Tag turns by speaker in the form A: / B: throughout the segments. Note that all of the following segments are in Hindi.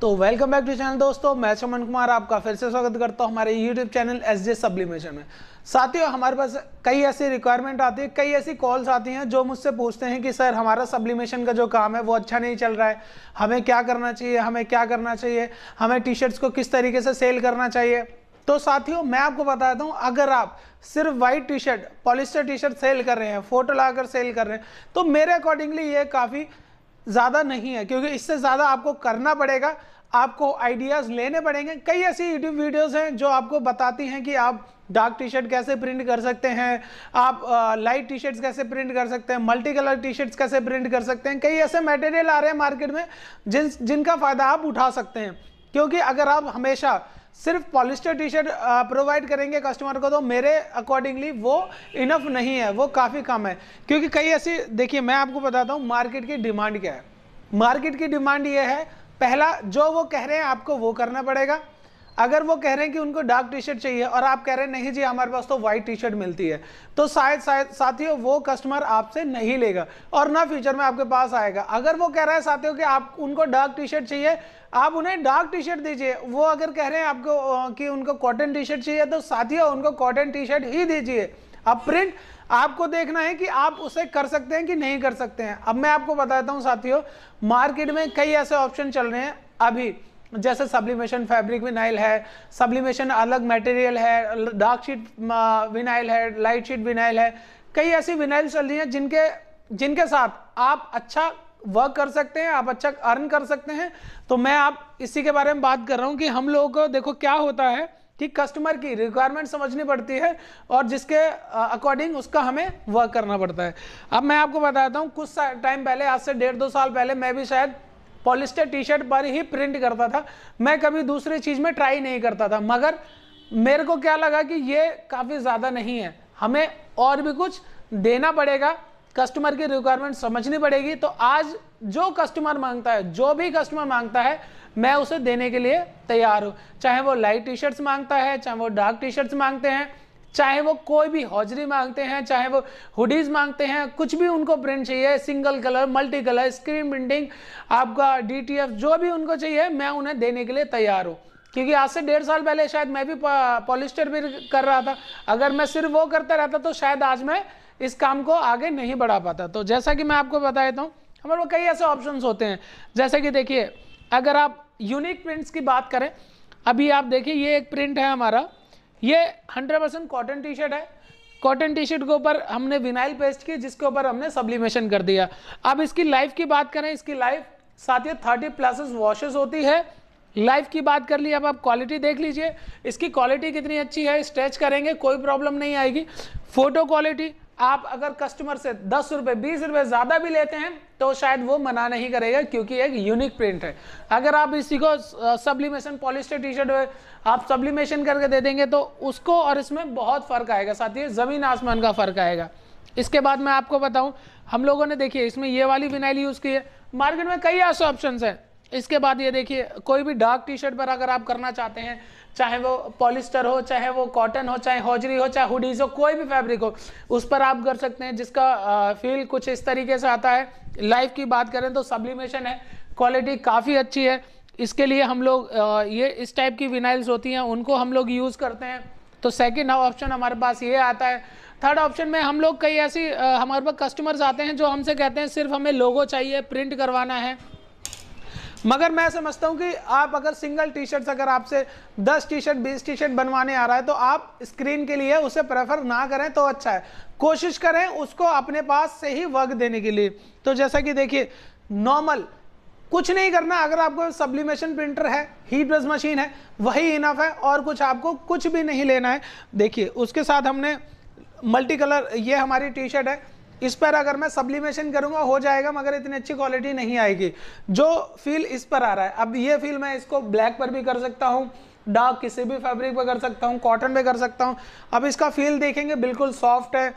A: तो वेलकम बैक टू चैनल दोस्तों मैं सुमन कुमार आपका फिर से स्वागत करता हूँ हमारे YouTube channel S J sublimation में साथियों हमारे पास कई ऐसी रिक्वायरमेंट आती है कई ऐसी कॉल्स आती हैं जो मुझसे पूछते हैं कि सर हमारा सब्लिमेशन का जो काम है वो अच्छा नहीं चल रहा है हमें क्या करना चाहिए हमें क्या करना चाहिए हमें टी शर्ट्स को किस तरीके से सेल करना चाहिए तो साथियों मैं आपको बता देता हूँ अगर आप सिर्फ white T shirt polyester T shirt sale कर रहे हैं फोटो लाकर सेल कर रहे हैं तो मेरे अकॉर्डिंगली ये काफ़ी ज़्यादा नहीं है क्योंकि इससे ज़्यादा आपको करना पड़ेगा आपको आइडियाज़ लेने पड़ेंगे कई ऐसी यूट्यूब वीडियोस हैं जो आपको बताती हैं कि आप डार्क टी शर्ट कैसे प्रिंट कर सकते हैं आप लाइट टी शर्ट्स कैसे प्रिंट कर सकते हैं मल्टी कलर टी शर्ट्स कैसे प्रिंट कर सकते हैं कई ऐसे मटेरियल आ रहे हैं मार्केट में जिन जिनका फ़ायदा आप उठा सकते हैं क्योंकि अगर आप हमेशा सिर्फ पॉलिस्टर टी शर्ट प्रोवाइड करेंगे कस्टमर को तो मेरे अकॉर्डिंगली वो इनफ नहीं है वो काफ़ी कम है क्योंकि कई ऐसी देखिए मैं आपको बताता हूँ मार्केट की डिमांड क्या है मार्केट की डिमांड ये है पहला जो वो कह रहे हैं आपको वो करना पड़ेगा अगर वो कह रहे हैं कि उनको डार्क टी शर्ट चाहिए और आप कह रहे हैं नहीं जी हमारे पास तो व्हाइट टी शर्ट मिलती है तो शायद शायद साथियों वो कस्टमर आपसे नहीं लेगा और ना फ्यूचर में आपके पास आएगा अगर वो कह रहा है साथियों कि आप उनको डार्क टी शर्ट चाहिए आप उन्हें डार्क टी शर्ट दीजिए वो अगर कह रहे हैं आपको कि उनको कॉटन टी शर्ट चाहिए तो साथियों उनको कॉटन टी शर्ट ही दीजिए अब प्रिंट आपको देखना है कि आप उसे कर सकते हैं कि नहीं कर सकते हैं अब मैं आपको बताता हूँ साथियों मार्केट में कई ऐसे ऑप्शन चल रहे हैं अभी जैसे सब्लिमेशन फैब्रिक विनाइल है सब्लिमेशन अलग मटेरियल है डार्क शीट विनाइल है लाइट शीट विनाइल है कई ऐसी विनाइल चल रही हैं जिनके जिनके साथ आप अच्छा वर्क कर सकते हैं आप अच्छा अर्न कर सकते हैं तो मैं आप इसी के बारे में बात कर रहा हूँ कि हम लोगों को देखो क्या होता है कि कस्टमर की रिक्वायरमेंट समझनी पड़ती है और जिसके अकॉर्डिंग उसका हमें वर्क करना पड़ता है अब मैं आपको बताता हूँ कुछ टाइम पहले आज से डेढ़ दो साल पहले मैं भी शायद पॉलिस्टर टी शर्ट पर ही प्रिंट करता था मैं कभी दूसरी चीज़ में ट्राई नहीं करता था मगर मेरे को क्या लगा कि ये काफ़ी ज़्यादा नहीं है हमें और भी कुछ देना पड़ेगा कस्टमर की रिक्वायरमेंट समझनी पड़ेगी तो आज जो कस्टमर मांगता है जो भी कस्टमर मांगता है मैं उसे देने के लिए तैयार हूँ चाहे वो लाइट टी शर्ट्स मांगता है चाहे वो डार्क टी शर्ट्स मांगते हैं चाहे वो कोई भी हौजरी मांगते हैं चाहे वो हुडीज मांगते हैं कुछ भी उनको प्रिंट चाहिए single colour multi colour screen printing आपका डी जो भी उनको चाहिए मैं उन्हें देने के लिए तैयार हूँ क्योंकि आज से डेढ़ साल पहले शायद मैं भी पॉलिस्टर भी कर रहा था अगर मैं सिर्फ वो करता रहता तो शायद आज मैं इस काम को आगे नहीं बढ़ा पाता तो जैसा कि मैं आपको बता देता हूँ हमारे वो कई ऐसे ऑप्शंस होते हैं जैसे कि देखिए अगर आप यूनिक प्रिंट्स की बात करें अभी आप देखिए ये एक प्रिंट है हमारा ये 100% परसेंट कॉटन टी शर्ट है कॉटन टी शर्ट के ऊपर हमने विनाइल पेस्ट की जिसके ऊपर हमने सब्लिमेशन कर दिया अब इसकी लाइफ की बात करें इसकी लाइफ साथ ही थर्टी प्लसेस वॉशेज होती है लाइफ की बात कर ली अब आप क्वालिटी देख लीजिए इसकी क्वालिटी कितनी अच्छी है स्ट्रेच करेंगे कोई प्रॉब्लम नहीं आएगी फोटो क्वालिटी आप अगर कस्टमर से दस रुपये बीस रुपये ज़्यादा भी लेते हैं तो शायद वो मना नहीं करेगा क्योंकि एक यूनिक प्रिंट है अगर आप इसी को सब्लिमेशन पॉलिस्टर टी शर्ट आप सब्लिमेशन करके दे देंगे तो उसको और इसमें बहुत फ़र्क आएगा साथ ही ज़मीन आसमान का फ़र्क आएगा इसके बाद मैं आपको बताऊं हम लोगों ने देखिए इसमें ये वाली विनाइल यूज़ की है मार्केट में कई ऐसे ऑप्शन हैं इसके बाद ये देखिए कोई भी डार्क टी शर्ट पर अगर आप करना चाहते हैं चाहे वो पॉलिस्टर हो चाहे वो कॉटन हो चाहे हौजरी हो चाहे हुडीज हो कोई भी फैब्रिक हो उस पर आप कर सकते हैं जिसका फील कुछ इस तरीके से आता है लाइफ की बात करें तो सब्लिमेशन है क्वालिटी काफ़ी अच्छी है इसके लिए हम लोग ये इस टाइप की विनाइल्स होती हैं उनको हम लोग यूज़ करते हैं तो सेकेंड ऑप्शन हमारे पास ये आता है थर्ड ऑप्शन में हम लोग कई ऐसी हमारे पास कस्टमर्स आते हैं जो हमसे कहते हैं सिर्फ हमें लोगो चाहिए प्रिंट करवाना है मगर मैं समझता हूँ कि आप अगर सिंगल टी शर्ट अगर आपसे 10 टी शर्ट बीस टी शर्ट बनवाने आ रहा है तो आप स्क्रीन के लिए उसे प्रेफर ना करें तो अच्छा है कोशिश करें उसको अपने पास से ही वर्क देने के लिए तो जैसा कि देखिए नॉर्मल कुछ नहीं करना अगर आपको सब्लिमेशन प्रिंटर है हीट ब्रश मशीन है वही इनफ है और कुछ आपको कुछ भी नहीं लेना है देखिए उसके साथ हमने मल्टी कलर ये हमारी टी शर्ट है इस पर अगर मैं सब्लिमेशन करूंगा हो जाएगा मगर इतनी अच्छी क्वालिटी नहीं आएगी जो फील इस पर आ रहा है अब ये फील मैं इसको ब्लैक पर भी कर सकता हूँ डार्क किसी भी फैब्रिक पर कर सकता हूँ कॉटन पर कर सकता हूँ अब इसका फील देखेंगे बिल्कुल सॉफ्ट है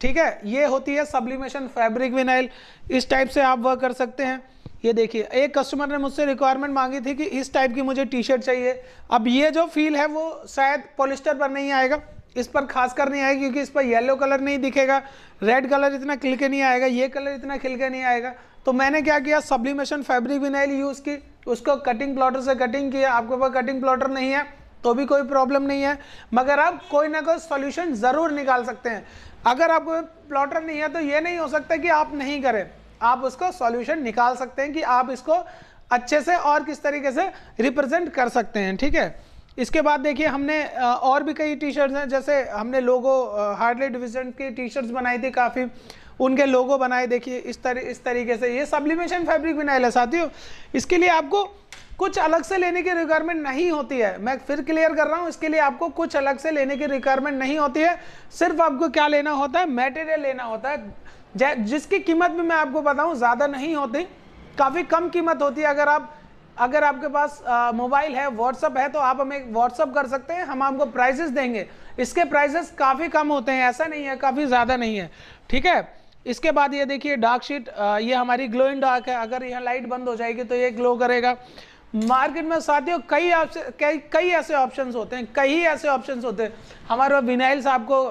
A: ठीक है ये होती है सब्लिमेशन फैब्रिक विनाइल इस टाइप से आप वर्क कर सकते हैं ये देखिए एक कस्टमर ने मुझसे रिक्वायरमेंट मांगी थी कि इस टाइप की मुझे टी शर्ट चाहिए अब ये जो फील है वो शायद पोलिस्टर पर नहीं आएगा इस पर खास कर नहीं आएगा क्योंकि इस पर येलो कलर नहीं दिखेगा रेड कलर इतना खिल के नहीं आएगा ये कलर इतना खिल के नहीं आएगा तो मैंने क्या किया सब्लिमेशन फैब्रिक विनाइल यूज़ की उसको कटिंग प्लॉटर से कटिंग किया आपके पास कटिंग प्लॉटर नहीं है तो भी कोई प्रॉब्लम नहीं है मगर आप कोई ना कोई सॉल्यूशन ज़रूर निकाल सकते हैं अगर आपको प्लॉटर नहीं है तो ये नहीं हो सकता कि आप नहीं करें आप उसको सॉल्यूशन निकाल सकते हैं कि आप इसको अच्छे से और किस तरीके से रिप्रेजेंट कर सकते हैं ठीक है इसके बाद देखिए हमने और भी कई टी शर्ट्स हैं जैसे हमने लोगो हार्डले डिविजन की टी शर्ट्स बनाई थी काफ़ी उनके लोगो बनाए देखिए इस तरह इस तरीके से ये सब्लिमेशन फैब्रिक विनाइल है साथियों इसके लिए आपको कुछ अलग से लेने की रिक्वायरमेंट नहीं होती है मैं फिर क्लियर कर रहा हूँ इसके लिए आपको कुछ अलग से लेने की रिक्वायरमेंट नहीं होती है सिर्फ आपको क्या लेना होता है मेटेरियल लेना होता है जिसकी कीमत भी मैं आपको बताऊँ ज़्यादा नहीं होती काफ़ी कम कीमत होती है अगर आप अगर आपके पास मोबाइल है व्हाट्सअप है तो आप हमें व्हाट्सअप कर सकते हैं हम आपको प्राइजेस देंगे इसके प्राइजेस काफ़ी कम होते हैं ऐसा नहीं है काफ़ी ज़्यादा नहीं है ठीक है इसके बाद ये देखिए डार्क शीट ये हमारी ग्लो डार्क है अगर यहाँ लाइट बंद हो जाएगी तो ये ग्लो करेगा मार्केट में साथियों कई कई कई ऐसे ऑप्शंस होते हैं कई ऐसे ऑप्शंस होते हैं हमारे विनाइल्स आपको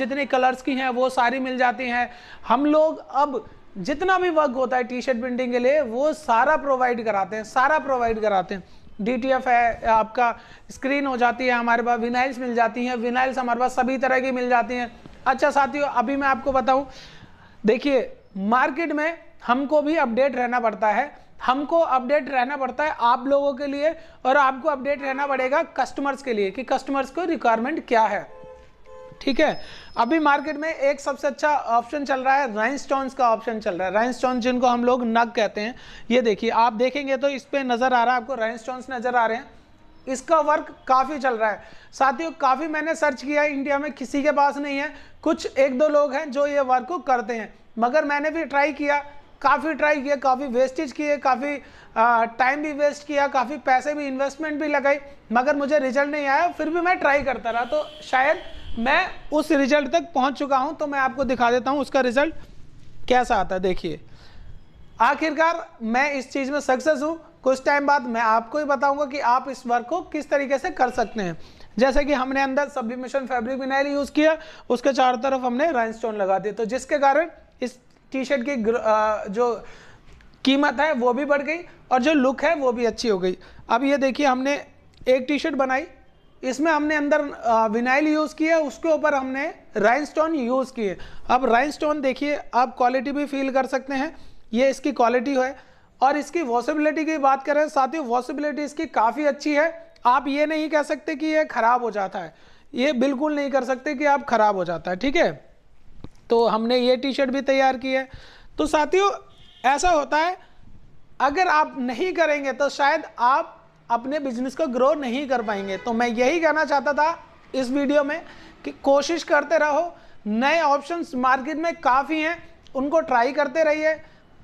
A: जितने कलर्स की हैं वो सारी मिल जाती हैं हम लोग अब जितना भी वर्क होता है टी शर्ट प्रिंटिंग के लिए वो सारा प्रोवाइड कराते हैं सारा प्रोवाइड कराते हैं डीटीएफ है आपका स्क्रीन हो जाती है हमारे पास विनाइल्स मिल जाती हैं विनाइल्स हमारे पास सभी तरह की मिल जाती हैं अच्छा साथियों अभी मैं आपको बताऊं देखिए मार्केट में हमको भी अपडेट रहना पड़ता है हमको अपडेट रहना पड़ता है आप लोगों के लिए और आपको अपडेट रहना पड़ेगा कस्टमर्स के लिए कि कस्टमर्स को रिक्वायरमेंट क्या है ठीक है अभी मार्केट में एक सबसे अच्छा ऑप्शन चल रहा है राइनस्टोन्स का ऑप्शन चल रहा है राइनस्टोन्स जिनको हम लोग नग कहते हैं ये देखिए आप देखेंगे तो इस पर नज़र आ रहा है आपको राइनस्टोन्स नज़र आ रहे हैं इसका वर्क काफ़ी चल रहा है साथियों काफ़ी मैंने सर्च किया है इंडिया में किसी के पास नहीं है कुछ एक दो लोग हैं जो ये वर्क को करते हैं मगर मैंने भी ट्राई किया काफ़ी ट्राई किया काफ़ी वेस्टेज किए काफ़ी टाइम भी वेस्ट किया काफ़ी पैसे भी इन्वेस्टमेंट भी लगाई मगर मुझे रिजल्ट नहीं आया फिर भी मैं ट्राई करता रहा तो शायद मैं उस रिजल्ट तक पहुंच चुका हूं तो मैं आपको दिखा देता हूं उसका रिजल्ट कैसा आता है देखिए आखिरकार मैं इस चीज़ में सक्सेस हूं कुछ टाइम बाद मैं आपको ही बताऊंगा कि आप इस वर्क को किस तरीके से कर सकते हैं जैसे कि हमने अंदर सभी मिशन फैब्रिक विनाइल यूज़ किया उसके चारों तरफ हमने राइनस्टोन लगा दिए तो जिसके कारण इस टी शर्ट की जो कीमत है वो भी बढ़ गई और जो लुक है वो भी अच्छी हो गई अब ये देखिए हमने एक टी शर्ट बनाई इसमें हमने अंदर विनाइल यूज़ किया उसके ऊपर हमने राइनस्टोन यूज़ किए अब राइनस्टोन देखिए आप क्वालिटी भी फील कर सकते हैं ये इसकी क्वालिटी है और इसकी वॉसिबिलिटी की बात करें साथ ही वॉशेबिलिटी इसकी काफ़ी अच्छी है आप ये नहीं कह सकते कि ये ख़राब हो जाता है ये बिल्कुल नहीं कर सकते कि आप ख़राब हो जाता है ठीक है तो हमने ये टी शर्ट भी तैयार की है तो साथियों ऐसा होता है अगर आप नहीं करेंगे तो शायद आप अपने बिजनेस को ग्रो नहीं कर पाएंगे तो मैं यही कहना चाहता था इस वीडियो में कि कोशिश करते रहो नए ऑप्शंस मार्केट में काफ़ी हैं उनको ट्राई करते रहिए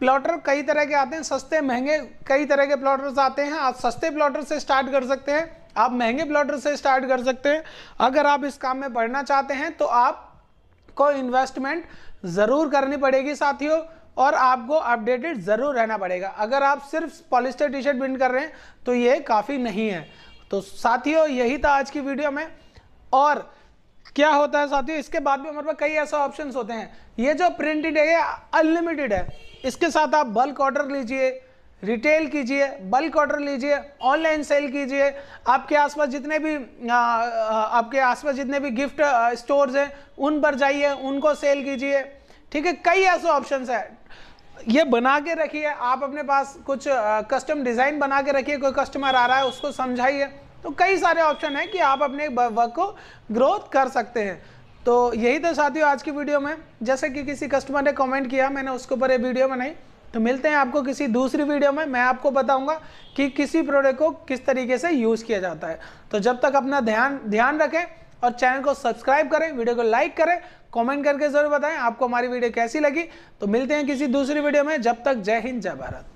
A: प्लॉटर कई तरह के आते हैं सस्ते महंगे कई तरह के प्लॉटर्स आते हैं आप सस्ते प्लॉटर से स्टार्ट कर सकते हैं आप महंगे प्लॉटर से स्टार्ट कर सकते हैं अगर आप इस काम में बढ़ना चाहते हैं तो आपको इन्वेस्टमेंट ज़रूर करनी पड़ेगी साथियों और आपको अपडेटेड ज़रूर रहना पड़ेगा अगर आप सिर्फ पॉलिस्टर टी शर्ट प्रिंट कर रहे हैं तो ये काफ़ी नहीं है तो साथियों यही था आज की वीडियो में और क्या होता है साथियों इसके बाद भी हमारे पास कई ऐसे ऑप्शन होते हैं ये जो प्रिंटेड है ये अनलिमिटेड है इसके साथ आप बल्क ऑर्डर लीजिए रिटेल कीजिए बल्क ऑर्डर लीजिए ऑनलाइन सेल कीजिए आपके आसपास जितने भी आ, आपके आसपास जितने भी गिफ्ट स्टोर्स हैं उन पर जाइए उनको सेल कीजिए ठीक है कई ऐसे ऑप्शन है ये बना के रखिए आप अपने पास कुछ कस्टम डिज़ाइन बना के रखिए कोई कस्टमर आ रहा है उसको समझाइए तो कई सारे ऑप्शन हैं कि आप अपने वर्क को ग्रोथ कर सकते हैं तो यही तो साथियों आज की वीडियो में जैसे कि किसी कस्टमर ने कमेंट किया मैंने उसके ऊपर ये वीडियो बनाई तो मिलते हैं आपको किसी दूसरी वीडियो में मैं आपको बताऊंगा कि किसी प्रोडक्ट को किस तरीके से यूज़ किया जाता है तो जब तक अपना ध्यान ध्यान रखें और चैनल को सब्सक्राइब करें वीडियो को लाइक करें कमेंट करके जरूर बताएं आपको हमारी वीडियो कैसी लगी तो मिलते हैं किसी दूसरी वीडियो में जब तक जय हिंद जय भारत